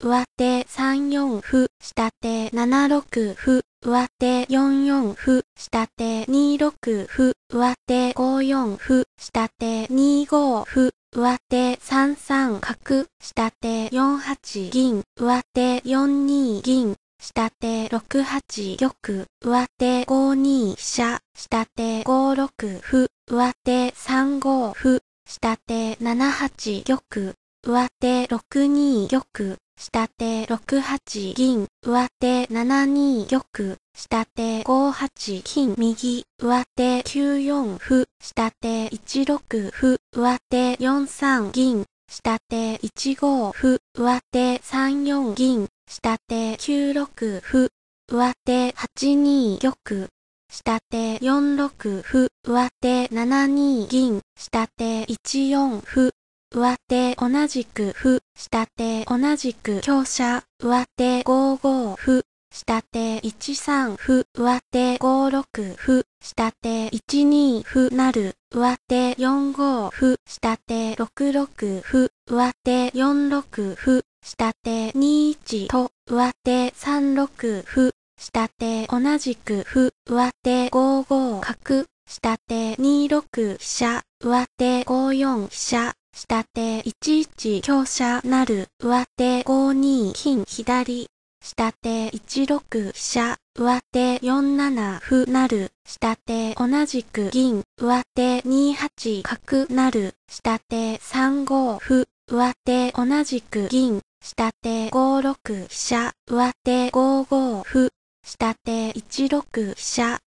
上手3四歩、下手7六歩、上手4四歩、下手2六歩、上手5四歩、下手2五歩、上手3三角、下手4八銀、上手4二銀、下手6八玉、上手5二飛車、下手5六歩、上手3五歩、下手7八玉、上手6二玉、下手6八銀、上手7二玉、下手5八金、右、上手9四歩、下手1六歩、上手4三銀、下手1五歩、上手3四銀、下手9六歩、上手8二玉、下手4六歩、上手7二銀、下手1四歩、上手同じくふ、下手同じく強者、上手五五ふ、下手一三ふ、上手五六ふ、下手一二ふ、なる、上手四五ふ、下手六六ふ、上手四六ふ、下手二一と、上手三六ふ、下手同じくふ、上手五五角、下手二六飛車、上手五四飛車、下手11強者なる、上手52金左、下手16飛車、上手47歩なる、下手同じく銀、上手28角なる、下手35歩、上手同じく銀、下手56飛車、上手55歩、下手16飛車、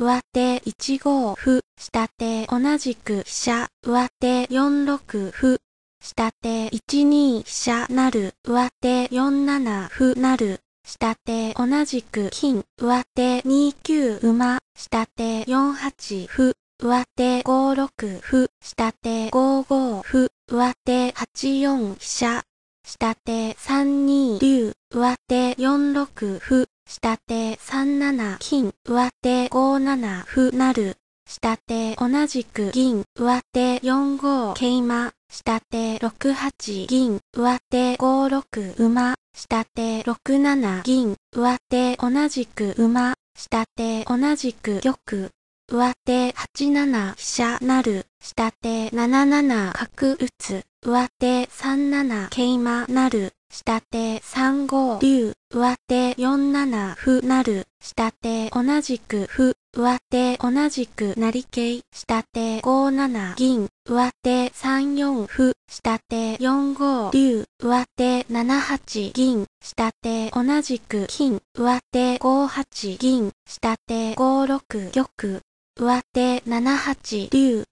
上手1号歩、下手同じく飛車、上手4六歩、下手1二飛車なる、上手4七歩なる、下手同じく金、上手2九馬、下手4八歩、上手5六歩、下手5五歩、上手8四飛車、下手3二竜、上手4六歩、下手3七金、上手5七歩なる。下手同じく銀、上手4五桂馬。下手6八銀、上手5六馬。下手6七銀、上手同じく馬。下手同じく玉。上手8七飛車なる。下手7七角打つ。上手3七桂馬なる。下手3五竜、上手4七歩なる、下手同じく歩、上手同じく成形、下手5七銀、上手3四歩、下手4五竜、上手7八銀、下手同じく金、上手5八銀、下手5六玉、上手7八竜、